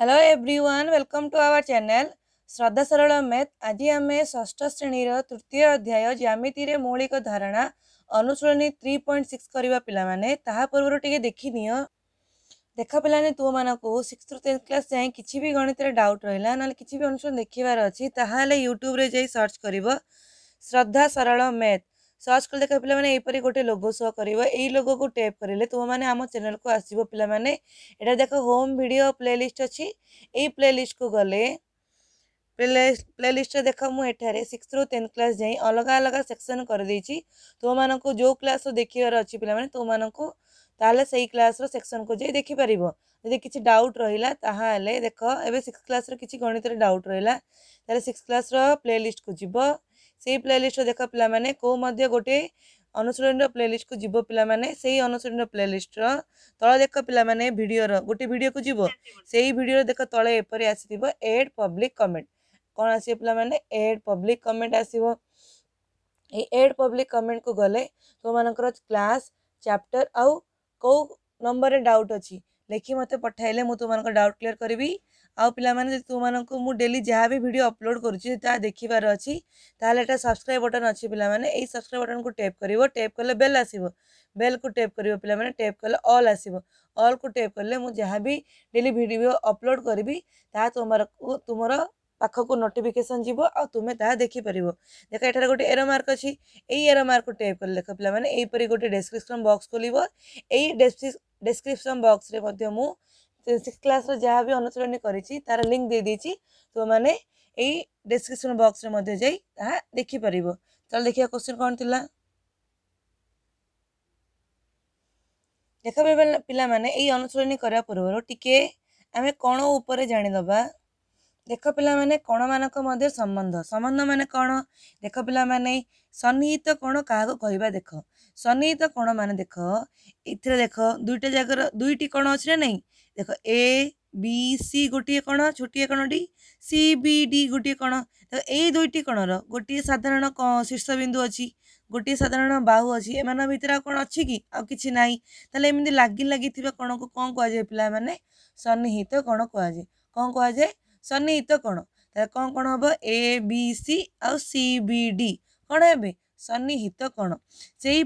hello everyone welcome to our channel Shraddha Saral math आज आम ष्ठ श्रेणी तृतीय अध्याय ज्यामिति मौलिक धारणा अनुशूलनी थ्री पॉइंट सिक्स करवा पाने पूर्व टी देखनी देखा पाने तुम मानक सिक्स टू टेन्थ क्लास जाए कि भी गणित डाउट रहा ना किसी भी अनुशूलन देखार अच्छी ताल यूट्यूब सर्च कर श्रद्धा सरल मैथ सर्च कले देख पे यहीपरी गोटे लोगो सो कर लोगो को टैप करेंगे तुम मैंने आम चेल को आसो पे यहाँ देख होम भिड प्ले लिस्ट अच्छी यही प्ले लिस्ट को गले प्ले प्ले लिस्ट देख मुझे सिक्स रु टेन्थ क्लास जाए अलग अलग सेक्शन करदे तुम को जो क्लास देखार अच्छी पे तुम को ताल से क्लास सेक्शन को जाए देखिपर जदि किसी डाउट रहा ताहले देख ए सिक्स क्लास कि गणित डाउट रहा सिक्स क्लास प्ले लिस्ट को जीव से प्ले लिस्ट देख पाने गोटे अनुशीन प्ले लिस्ट को जीव पाने से ही अनुशीन प्ले लिस्टर तल देख पे भिडर गोटे भिड को जीव से ही भिडर देख तले एपर आसो पब्लिक कमेंट कौन आस पाने एड पब्लिक कमेंट आसो एड पब्लिक कमेंट को गले तुम मानक क्लास चैप्टर आउ कौ नंबर डाउट अच्छी लेखि मत पठाइले मुझ तुम डाउट क्लीयर करी आउ पाने तुमको मुझे डेली जहाँ भी वीडियो अपलोड करेखार अच्छी तक सब्सक्राइब बटन अच्छी पे सब्सक्राइब बटन को टैप कर टेप कले बेल आस बेल को टेप कर पे टैप कले अल आस अल को टेप कले जहाँ भी डेली भिड अपलोड करी तुम तुम नोटिफिकेशन नोटिफिकेसन जी आमें ता देखिपर देख यठार गोटे एर मार्क अच्छी एर मार्क को टेप कर देख पे गोटे डेस्क्रिपन बक्स खोल यही डेस्क्रिपन बक्स में मुझे ସିକ୍ସ କ୍ଲାସ୍ର ଯାହା ବି ଅନୁସରଣୀ କରିଛି ତାର ଲିଙ୍କ ଦେଇଦେଇଛି ତୁମମାନେ ଏଇ ଡେସ୍କ୍ରିପସନ୍ ବକ୍ସରେ ମଧ୍ୟ ଯାଇ ତାହା ଦେଖିପାରିବ ତାହେଲେ ଦେଖିବା କ୍ୱେଶ୍ଚିନ୍ କ'ଣ ଥିଲା ଦେଖ ପିଲାମାନେ ଏଇ ଅନୁସରଣୀ କରିବା ପୂର୍ବରୁ ଟିକେ ଆମେ କ'ଣ ଉପରେ ଜାଣିଦେବା ଦେଖ ପିଲାମାନେ କୋଣମାନଙ୍କ ମଧ୍ୟରେ ସମ୍ବନ୍ଧ ସମ୍ବନ୍ଧ ମାନେ କ'ଣ ଦେଖ ପିଲାମାନେ ସନ୍ନିହିତ କ'ଣ କାହାକୁ କହିବା ଦେଖ ସନ୍ନିହିତ କୋଣମାନେ ଦେଖ ଏଥିରେ ଦେଖ ଦୁଇଟା ଜାଗାର ଦୁଇଟି କୋଣ ଅଛି ନା ନାହିଁ ଦେଖ ଏ ବି ସି ଗୋଟିଏ କୋଣ ଛୋଟିଏ କୋଣଟି ସି ବି ଡି ଗୋଟିଏ କୋଣ ତ ଏଇ ଦୁଇଟି କୋଣର ଗୋଟିଏ ସାଧାରଣ ଶୀର୍ଷବିନ୍ଦୁ ଅଛି ଗୋଟିଏ ସାଧାରଣ ବାହୁ ଅଛି ଏମାନଙ୍କ ଭିତରେ ଆଉ କ'ଣ ଅଛି କି ଆଉ କିଛି ନାହିଁ ତାହେଲେ ଏମିତି ଲାଗି ଲାଗିଥିବା କୋଣକୁ କ'ଣ କୁହାଯାଏ ପିଲାମାନେ ସନ୍ନିହିତ କୋଣ କୁହାଯାଏ କ'ଣ କୁହାଯାଏ ସନ୍ନିହିତ କୋଣ ତାହେଲେ କ'ଣ କ'ଣ ହେବ ଏ ବି ସି ଆଉ ସି ବି ଡି କ'ଣ ହେବେ सन्नीहित कण से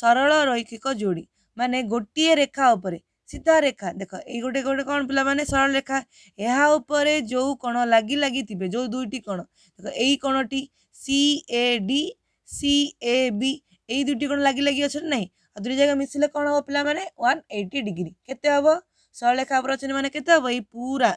सरल रैखिक जोड़ी माने गोटे रेखा उपरे सीधा रेखा देख ये गोटे गोटे कौन पे सरल रेखा यहाँ जो कण लग लगी जो दुईट कोण देख यही कोणटी सी A D C A B यही दुईट कण लग लगी अच्छे ना दुई जगह मिसले कौन हम पा मैंने वन एट्टी डिग्री के रेखा उपर अच्छे मैंने के य पूरा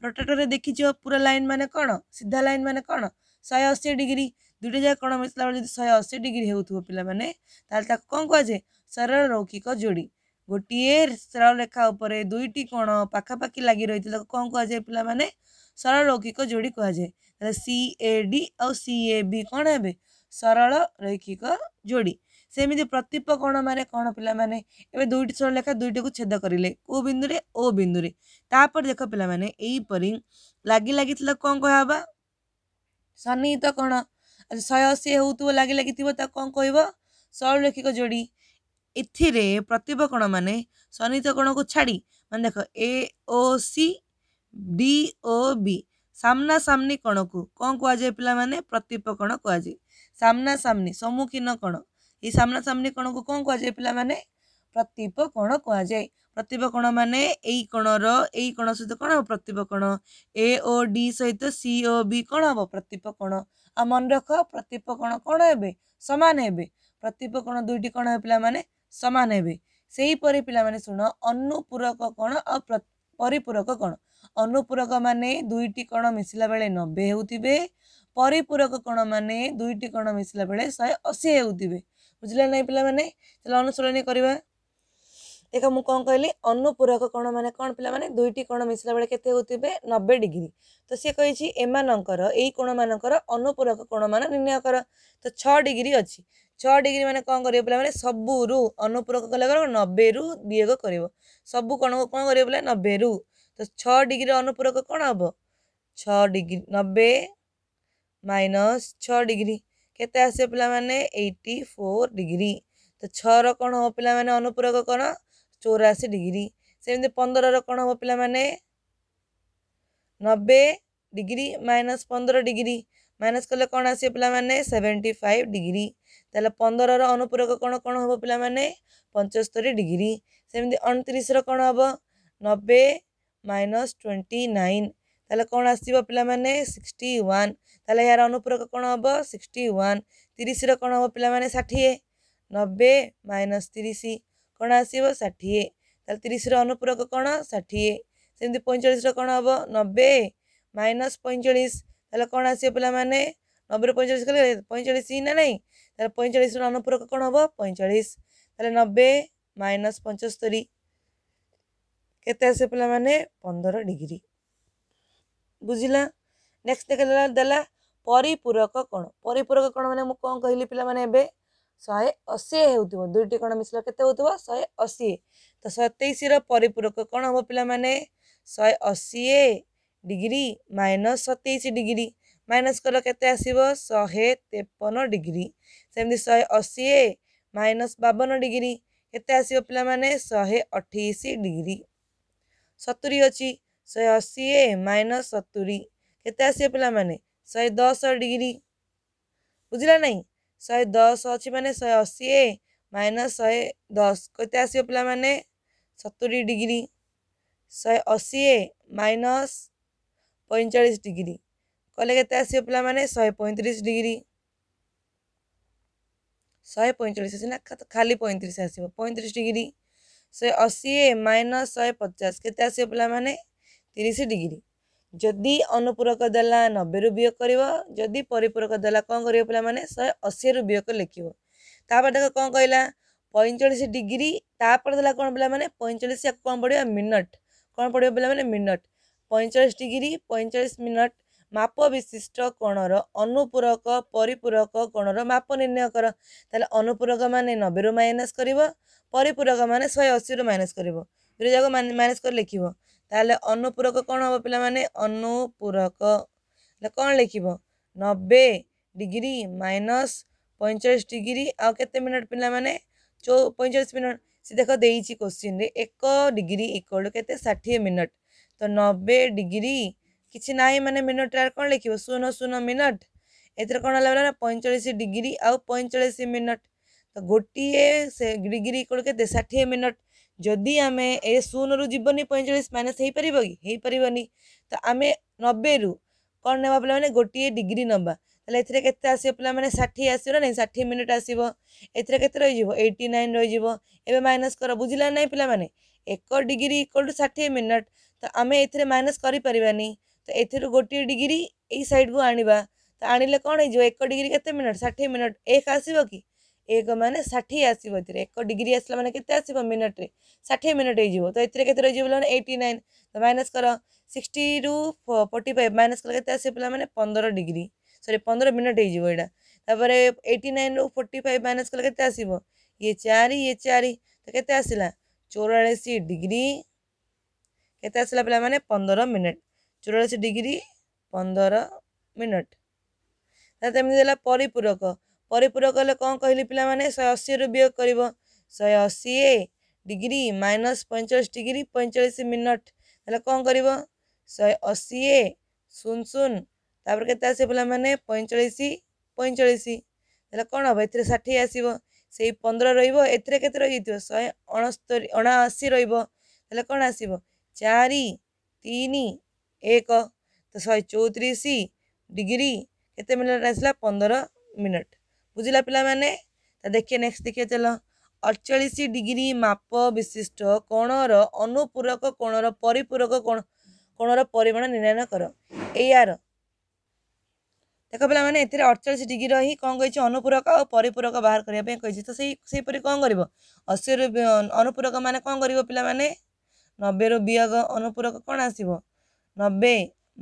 प्रोटेक्टर देखी पूरा लाइन मैंने कौन सीधा लाइन मैंने कौन शहे अशी डिग्री ଦୁଇଟା ଯାକ କୋଣ ମିଶିଲା ବେଳେ ଯଦି ଶହେ ଅଶୀ ଡିଗ୍ରୀ ହେଉଥିବ ପିଲାମାନେ ତାହେଲେ ତାକୁ କ'ଣ କୁହାଯାଏ ସରଳ ରୌଖିକ ଯୋଡ଼ି ଗୋଟିଏ ସରଳ ରେଖା ଉପରେ ଦୁଇଟି କୋଣ ପାଖାପାଖି ଲାଗି ରହିଥିଲେ ତାକୁ କ'ଣ କୁହାଯାଏ ପିଲାମାନେ ସରଳ ରୌଖିକ ଯୋଡ଼ି କୁହାଯାଏ ତାହେଲେ ସି ଏ ଡି ଆଉ ସି ଏ ବି କ'ଣ ହେବେ ସରଳ ରୈଖିକ ଯୋଡ଼ି ସେମିତି ପ୍ରତିପ କୋଣ ମାନେ କ'ଣ ପିଲାମାନେ ଏବେ ଦୁଇଟି ସ୍ୱର ଲେଖା ଦୁଇଟିକୁ ଛେଦ କରିଲେ କୋଉ ବିନ୍ଦୁରେ ଓ ବିନ୍ଦୁରେ ତାପରେ ଦେଖ ପିଲାମାନେ ଏହିପରି ଲାଗି ଲାଗିଥିଲା କ'ଣ କୁହାହେବା ସନ୍ନିହିତ କୋଣ ଶହେ ଅଶୀ ହେଉଥିବ ଲାଗି ଲାଗିଥିବ ତାକୁ କ'ଣ କହିବ ସରଳରେଖିକ ଯୋଡ଼ି ଏଥିରେ ପ୍ରତିବକୋଣମାନେ ସନ୍ନିହିତ କୋଣକୁ ଛାଡ଼ି ମାନେ ଦେଖ ଏ ଓ ସି ଡି ଓ ବି ସାମ୍ନାସାମ୍ନି କୋଣକୁ କ'ଣ କୁହାଯାଏ ପିଲାମାନେ ପ୍ରତିପକୋଣ କୁହାଯାଏ ସାମ୍ନାସାମ୍ନି ସମ୍ମୁଖୀନ କୋଣ ଏଇ ସାମ୍ନାସାମ୍ନି କୋଣକୁ କ'ଣ କୁହାଯାଏ ପିଲାମାନେ ପ୍ରତିପ କୋଣ କୁହାଯାଏ ପ୍ରତିପ କୋଣ ମାନେ ଏଇ କୋଣର ଏଇ କୋଣ ସହିତ କ'ଣ ହେବ ପ୍ରତିପ କୋଣ ଏ ଓ ଡି ସହିତ ସି ଓ ବି କ'ଣ ହେବ ପ୍ରତିପ କୋଣ ଆଉ ମନେ ରଖ ପ୍ରତିପକଣ କ'ଣ କ'ଣ ହେବେ ସମାନ ହେବେ ପ୍ରତିପକଣ ଦୁଇଟି କ'ଣ ହେବେ ପିଲାମାନେ ସମାନ ହେବେ ସେହିପରି ପିଲାମାନେ ଶୁଣ ଅନୁପୂରକ କ'ଣ ଆଉ ପରିପୂରକ କ'ଣ ଅନୁପୂରକ ମାନେ ଦୁଇଟି କ'ଣ ମିଶିଲା ବେଳେ ନବେ ହେଉଥିବେ ପରିପୂରକ କ'ଣ ମାନେ ଦୁଇଟି କ'ଣ ମିଶିଲା ବେଳେ ଶହେ ଅଶୀ ହେଉଥିବେ ବୁଝିଲେ ନାହିଁ ପିଲାମାନେ ତାହେଲେ ଅନୁସରଣୀ କରିବା ଏକ ମୁଁ କ'ଣ କହିଲି ଅନୁପୂରକ କ'ଣ ମାନେ କ'ଣ ପିଲାମାନେ ଦୁଇଟି କୋଣ ମିଶିଲା ବେଳେ କେତେ ହେଉଥିବେ ନବେ ଡିଗ୍ରୀ ତ ସିଏ କହିଛି ଏମାନଙ୍କର ଏଇ କୋଣମାନଙ୍କର ଅନୁପୂରକ କୋଣମାନ ନିର୍ଣ୍ଣୟ କର ତ ଛଅ ଡିଗ୍ରୀ ଅଛି ଛଅ ଡିଗ୍ରୀ ମାନେ କ'ଣ କରିବ ପିଲାମାନେ ସବୁରୁ ଅନୁପୂରକ କଲେ କ'ଣ ନବେରୁ ବିୟୋଗ କରିବ ସବୁ କୋଣକୁ କ'ଣ କରିବ ପିଲା ନବେରୁ ତ ଛଅ ଡିଗ୍ରୀର ଅନୁପୂରକ କ'ଣ ହେବ ଛଅ ଡିଗ୍ରୀ ନବେ ମାଇନସ୍ ଛଅ ଡିଗ୍ରୀ କେତେ ଆସିବ ପିଲାମାନେ ଏଇଟି ଫୋର୍ ଡିଗ୍ରୀ ତ ଛଅର କ'ଣ ହେବ ପିଲାମାନେ ଅନୁପୂରକ କ'ଣ चौराशी डिग्री सेमती पंदर कौन हम पे नबे डिग्री माइनस पंदर डिग्री माइनस कले कौन आस पे सेवेन्टी फाइव डिग्री तेल पंदर अनुपूरक कौन कौन हम पे पंचस्तरी डिग्री सेमती अणतीस कौन हम नबे माइनस ट्वेंटी नाइन तेल कौन आस पाने सिक्सटी वाने यार अनुपूरक कौन हम सिक्सटी वाने तीस रण हम पे षाठी नबे माइनस तीस କ'ଣ ଆସିବ ଷାଠିଏ ତାହେଲେ ତିରିଶର ଅନୁପୂରକ କ'ଣ ଷାଠିଏ ସେମିତି ପଇଁଚାଳିଶର କ'ଣ ହେବ ନବେ ମାଇନସ୍ ପଇଁଚାଳିଶ ତାହେଲେ କ'ଣ ଆସିବ ପିଲାମାନେ ନବେରୁ ପଇଁଚାଳିଶ କଲେ ପଇଁଚାଳିଶ ନା ନାହିଁ ତାହେଲେ ପଇଁଚାଳିଶର ଅନୁପୂରକ କ'ଣ ହେବ ପଇଁଚାଳିଶ ତାହେଲେ ନବେ ମାଇନସ୍ ପଞ୍ଚସ୍ତରୀ କେତେ ଆସିବ ପିଲାମାନେ ପନ୍ଦର ଡିଗ୍ରୀ ବୁଝିଲା ନେକ୍ସଟ ଦେଖା ଦେଲା ପରିପୂରକ କ'ଣ ପରିପୂରକ କ'ଣ ମାନେ ମୁଁ କ'ଣ କହିଲି ପିଲାମାନେ ଏବେ ଶହେ ଅଶୀ ହେଉଥିବ ଦୁଇଟି କ'ଣ ମିଶିଲେ କେତେ ହେଉଥିବ ଶହେ ଅଶୀ ତ ସତେଇଶର ପରିପୂରକ କ'ଣ ହେବ ପିଲାମାନେ ଶହେ ଅଶୀ ଡିଗ୍ରୀ ମାଇନସ୍ ସତେଇଶ ଡିଗ୍ରୀ ମାଇନସ୍ କଲେ କେତେ ଆସିବ ଶହେ ତେପନ ଡିଗ୍ରୀ ସେମିତି ଶହେ ଅଶୀ ମାଇନସ୍ ବାବନ ଡିଗ୍ରୀ କେତେ ଆସିବ ପିଲାମାନେ ଶହେ ଅଠେଇଶ ଡିଗ୍ରୀ ସତୁରି ଅଛି ଶହେ ଅଶୀ ମାଇନସ୍ ସତୁରି କେତେ ଆସିବ ପିଲାମାନେ ଶହେ ଦଶ ଡିଗ୍ରୀ ବୁଝିଲା ନାହିଁ शहे दस अच्छी मानने शहे अशी ए माइनस शहे दस कैसे आस पा मैंने सतुरी डिग्री शहे अशी ए माइनस पैंचाश डिग्री कले के आस पा मैंने शहे पैंतीस डिग्री शहे पैंचाश ना खाली पैंतीस आस पैंतीस डिग्री शहे अशी ए माइनस शहे पचास के आस पा मैंने तीस डिग्री ଯଦି ଅନୁପୂରକ ଦେଲା ନବେରୁ ବିୟୋଗ କରିବ ଯଦି ପରିପୂରକ ଦେଲା କ'ଣ କରିବ ପିଲାମାନେ ଶହେ ଅଶୀରୁ ବିୟୋଗ ଲେଖିବ ତାପରେ ଦେଖ କ'ଣ କହିଲା ପଇଁଚାଳିଶ ଡିଗ୍ରୀ ତାପରେ ଦେଲା କ'ଣ ପିଲାମାନେ ପଇଁଚାଳିଶ ଆକୁ କ'ଣ ପଡ଼ିବ ମିନଟ୍ କ'ଣ ପଡ଼ିବ ପିଲାମାନେ ମିନଟ୍ ପଇଁଚାଳିଶ ଡିଗ୍ରୀ ପଇଁଚାଳିଶ ମିନଟ୍ ମାପ ବିଶିଷ୍ଟ କୋଣର ଅନୁପୂରକ ପରିପୂରକ କୋଣର ମାପ ନିର୍ଣ୍ଣୟ କର ତାହେଲେ ଅନୁପୂରକ ମାନେ ନବେରୁ ମାଇନସ୍ କରିବ ପରିପୂରକ ମାନେ ଶହେ ଅଶୀରୁ ମାଇନସ୍ କରିବ ଦୁଇଟା ଯାକ ମାଇନସ୍ କରି ଲେଖିବ ତାହେଲେ ଅନୁପୂରକ କ'ଣ ହେବ ପିଲାମାନେ ଅନୁପୂରକ ହେଲେ କ'ଣ ଲେଖିବ ନବେ ଡିଗ୍ରୀ ମାଇନସ୍ ପଇଁଚାଳିଶ ଡିଗ୍ରୀ ଆଉ କେତେ ମିନିଟ୍ ପିଲାମାନେ ଚଉ ପଇଁଚାଳିଶ ମିନିଟ୍ ସେ ଦେଖ ଦେଇଛି କୋଶ୍ଚିନ୍ରେ ଏକ ଡିଗ୍ରୀ ଇକ୍ୱାଲ୍ କେତେ ଷାଠିଏ ମିନିଟ୍ ତ ନବେ ଡିଗ୍ରୀ କିଛି ନାହିଁ ମାନେ ମିନିଟ୍ରେ କ'ଣ ଲେଖିବ ଶୂନ ଶୂନ ମିନିଟ୍ ଏଥିରେ କ'ଣ ହେଲା ମାନେ ପଇଁଚାଳିଶ ଡିଗ୍ରୀ ଆଉ ପଇଁଚାଳିଶ ମିନିଟ୍ ତ ଗୋଟିଏ ସେ ଡିଗ୍ରୀ ଇକ୍ୱାଲ୍ କେତେ ଷାଠିଏ ମିନିଟ୍ जदि आम ए शून रु जब पैंचाश माइनस हो पार किपरि तो आम नबे रु कौन ना पे गोटे डिग्री नवा तो ये के पा मैंने षाठी आसो ना नहीं षाठी मिनिट आस रही नाइन रही है ए माइनस कर बुझला ना पाने एक डिग्री इक्वल टू षाठी मिनट तो आम एर माइनस कर पार्वानी तो ये गोटे डिग्री यही सैड को आने तो आने कौन हो डिग्री के मिनट षाठी मिनट एक आसव कि एक मैंने षाठी आसवे एक डिग्री आसला मैंने के मिनट्रे षाठी मिनट हो तो ये कहते रही मैंने एट्टी नाइन तो माइनस कर सिक्सटी रू फोर्टी फाइव माइनस कल के मैंने पंद्रह डिग्री सरी पंद्रह मिनट होटा तापर नाइन रू फोर्टी फाइव माइनस कल के आसो ये चार ये चार तो कैसे आसला चौरास डिग्री केसला पे मैंने पंदर मिनट चौरास डिग्री पंदर मिनट तमी परिपूरक ପରିପୂରକ କଲେ କ'ଣ କହିଲି ପିଲାମାନେ ଶହେ ଅଶୀରୁ ବିୟୋଗ କରିବ ଶହେ ଅଶୀ ଡିଗ୍ରୀ ମାଇନସ୍ ପଇଁଚାଳିଶ ଡିଗ୍ରୀ ପଇଁଚାଳିଶ ମିନିଟ୍ ହେଲେ କ'ଣ କରିବ ଶହେ ଅଶୀ ଶୂନ ଶୂନ ତାପରେ କେତେ ଆସିବ ପିଲାମାନେ ପଇଁଚାଳିଶ ପଇଁଚାଳିଶ ହେଲେ କ'ଣ ହେବ ଏଥିରେ ଷାଠିଏ ଆସିବ ସେଇ ପନ୍ଦର ରହିବ ଏଥିରେ କେତେ ରହିଯାଇଥିବ ଶହେ ଅଣସ୍ତରୀ ଅଣାଅଶୀ ରହିବ ହେଲେ କ'ଣ ଆସିବ ଚାରି ତିନି ଏକ ତ ଶହେ ଚଉତିରିଶ ଡିଗ୍ରୀ କେତେ ମିନିଟ୍ ଆସିଲା ପନ୍ଦର ମିନିଟ୍ ବୁଝିଲା ପିଲାମାନେ ଦେଖିବେ ନେକ୍ସଟ ଦେଖିବେ ଚାଲ ଅଠଚାଳିଶ ଡିଗ୍ରୀ ମାପ ବିଶିଷ୍ଟ କୋଣର ଅନୁପୂରକ କୋଣର ପରିପୂରକ କୋଣ କୋଣର ପରିମାଣ ନିର୍ଣ୍ଣୟ କର ଏଇଆର ଦେଖ ପିଲାମାନେ ଏଥିରେ ଅଠଚାଳିଶ ଡିଗ୍ରୀର ହିଁ କ'ଣ କହିଛି ଅନୁପୂରକ ଆଉ ପରିପୂରକ ବାହାର କରିବା ପାଇଁ କହିଛି ତ ସେଇ ସେହିପରି କ'ଣ କରିବ ଅଶୀରୁ ଅନୁପୂରକ ମାନେ କ'ଣ କରିବ ପିଲାମାନେ ନବେରୁ ବିୟୋଗ ଅନୁପୂରକ କ'ଣ ଆସିବ ନବେ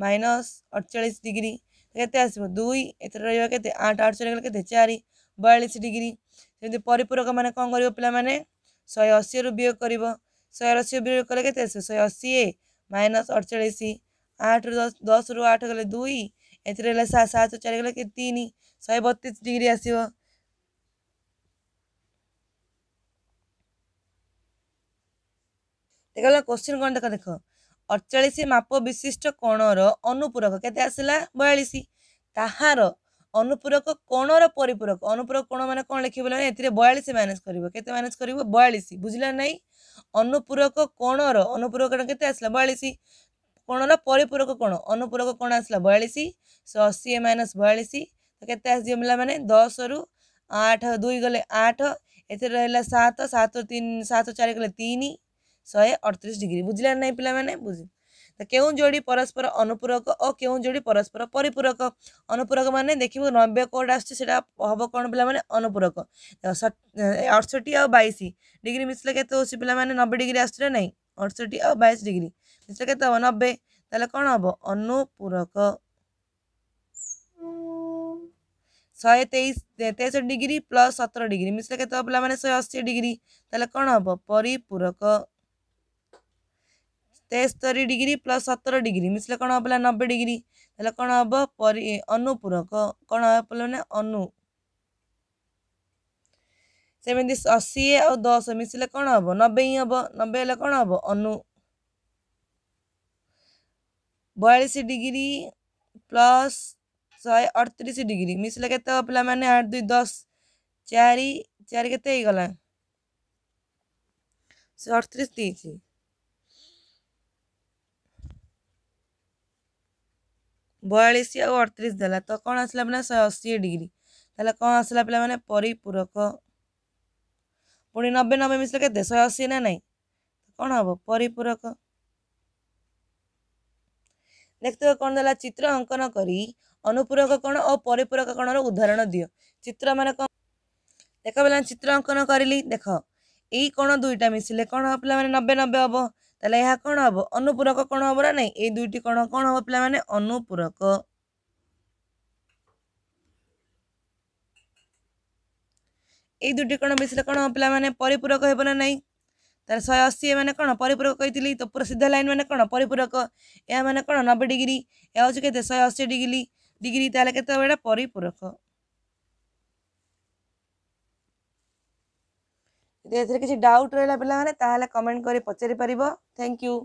ମାଇନସ୍ ଅଠଚାଳିଶ ଡିଗ୍ରୀ କେତେ ଆସିବ ଦୁଇ ଏଥିରେ ରହିବ କେତେ ଆଠ ଆଠ ଚଉରା ଗଲେ କେତେ ଚାରି ବୟାଳିଶ ଡିଗ୍ରୀ ସେମିତି ପରିପୂରକମାନେ କ'ଣ କରିବ ପିଲାମାନେ ଶହେ ଅଶୀରୁ ବିୟୋଗ କରିବ ଶହେ ଅଶୀ ବିୟୋଗ କଲେ କେତେ ଆସିବ ଶହେ ଅଶୀ ଏ ମାଇନସ୍ ଅଡ଼ଚାଳିଶ ଆଠରୁ ଦଶ ଦଶରୁ ଆଠ ଗଲେ ଦୁଇ ଏଥିରେ ହେଲା ସାତ ସାତ ଚାରି ଗଲେ କେତେ ତିନି ଶହେ ବତିଶ ଡିଗ୍ରୀ ଆସିବ ଦେଖିଲା କୋଶ୍ଚିନ୍ କ'ଣ ଦେଖ ଦେଖ ଅଡ଼ଚାଳିଶ ମାପ ବିଶିଷ୍ଟ କୋଣର ଅନୁପୂରକ କେତେ ଆସିଲା ବୟାଳିଶ ତାହାର ଅନୁପୂରକ କୋଣର ପରିପୂରକ ଅନୁପୂରକ କୋଣ ମାନେ କ'ଣ ଲେଖିବ ଏଥିରେ ବୟାଳିଶ ମାଇନସ୍ କରିବ କେତେ ମାଇନସ୍ କରିବ ବୟାଳିଶ ବୁଝିଲା ନାହିଁ ଅନୁପୂରକ କୋଣର ଅନୁପୂରକ କୋଣ କେତେ ଆସିଲା ବୟାଳିଶ କୋଣର ପରିପୂରକ କୋଣ ଅନୁପୂରକ କୋଣ ଆସିଲା ବୟାଳିଶ ଶହେ ଅଶୀ ମାଇନସ୍ ବୟାଳିଶ ତ କେତେ ଆସିଯିବ ପିଲାମାନେ ଦଶରୁ ଆଠ ଦୁଇ ଗଲେ ଆଠ ଏଥିରେ ରହିଲା ସାତ ସାତ ତିନି ସାତ ଚାରି ଗଲେ ତିନି ଶହେ ଅଠତିରିଶ ଡିଗ୍ରୀ ବୁଝିଲା ନା ନାହିଁ ପିଲାମାନେ ବୁଝି ତ କେଉଁ ଯୋଡ଼ି ପରସ୍ପର ଅନୁପୂରକ ଓ କେଉଁ ଯୋଡ଼ି ପରସ୍ପର ପରିପୂରକ ଅନୁପୂରକ ମାନେ ଦେଖିବୁ ନବେ କୋଉଟା ଆସୁଛି ସେଇଟା ହେବ କ'ଣ ପିଲାମାନେ ଅନୁପୂରକ ଅଠଷଠି ଆଉ ବାଇଶ ଡିଗ୍ରୀ ମିଶିଲେ କେତେ ହେଉଛି ପିଲାମାନେ ନବେ ଡିଗ୍ରୀ ଆସୁଛି ନା ନାହିଁ ଅଠଷଠି ଆଉ ବାଇଶ ଡିଗ୍ରୀ ମିଶିଲେ କେତେ ହେବ ନବେ ତାହେଲେ କ'ଣ ହେବ ଅନୁପୂରକ ଶହେ ତେଇଶ ତେଷଠି ଡିଗ୍ରୀ ପ୍ଲସ୍ ସତର ଡିଗ୍ରୀ ମିଶିଲେ କେତେ ହେବ ପିଲାମାନେ ଶହେ ଅଶୀ ଡିଗ୍ରୀ ତାହେଲେ କ'ଣ ହେବ ପରିପୂରକ तेस्तरी डिग्री प्लस सतर डिग्री मिसले कौन हाँ नब्बे डिग्री कौन हम अनुपूरक कौन हाँ पे अनु सेमती अशी आ दस मिसले कौन हम नबे ही हम नबे कौन हम अनु बयालीस डिग्री प्लस शहे अठती डिग्री मिसले के पाला मैंने आठ दुई दस चार चार के अड़तीस ବୟାଳିଶ ଆଉ ଅଠତିରିଶ ଦେଲା ତ କ'ଣ ଆସିଲା ମାନେ ଶହେ ଅଶୀ ଡିଗ୍ରୀ ତାହେଲେ କ'ଣ ଆସିଲା ପିଲାମାନେ ପରିପୂରକ ପୁଣି ନବେ ନବେ ମିଶିଲେ କେତେ ଶହେ ଅଶୀ ନା ନାହିଁ କ'ଣ ହେବ ପରିପୂରକ ଦେଖିଥିବ କ'ଣ ଦେଲା ଚିତ୍ର ଅଙ୍କନ କରି ଅନୁପୂରକ କ'ଣ ଓ ପରିପୂରକ କ'ଣର ଉଦାହରଣ ଦିଅ ଚିତ୍ର ମାନେ କ'ଣ ଦେଖ ପିଲାମାନେ ଚିତ୍ର ଅଙ୍କନ କରିଲି ଦେଖ ଏଇ କ'ଣ ଦୁଇଟା ମିଶିଲେ କ'ଣ ହେବ ପିଲାମାନେ ନବେ ନବେ ହେବ ତାହେଲେ ଏହା କ'ଣ ହେବ ଅନୁପୂରକ କ'ଣ ହେବ ନା ନାହିଁ ଏଇ ଦୁଇଟି କ'ଣ କ'ଣ ହେବ ପିଲାମାନେ ଅନୁପୂରକ ଏଇ ଦୁଇଟି କ'ଣ ବିଷୟରେ କ'ଣ ହେବ ପିଲାମାନେ ପରିପୂରକ ହେବ ନା ନାହିଁ ତାର ଶହେ ଅଶୀ ଏମାନେ କ'ଣ ପରିପୂରକ କହିଥିଲି ତ ପୁରା ସିଧା ଲାଇନ୍ ମାନେ କ'ଣ ପରିପୂରକ ଏହା ମାନେ କ'ଣ ନବେ ଡିଗ୍ରୀ ଏହା ହେଉଛି କେତେ ଶହେ ଅଶୀ ଡିଗ୍ରୀ ଡିଗ୍ରୀ ତାହେଲେ କେତେ ହେବ ଏଇଟା ପରିପୂରକ ଯଦି ଏଥିରେ କିଛି ଡାଉଟ୍ ରହିଲା ପିଲାମାନେ ତାହେଲେ କମେଣ୍ଟ କରି ପଚାରି ପାରିବ ଥ୍ୟାଙ୍କ ୟୁ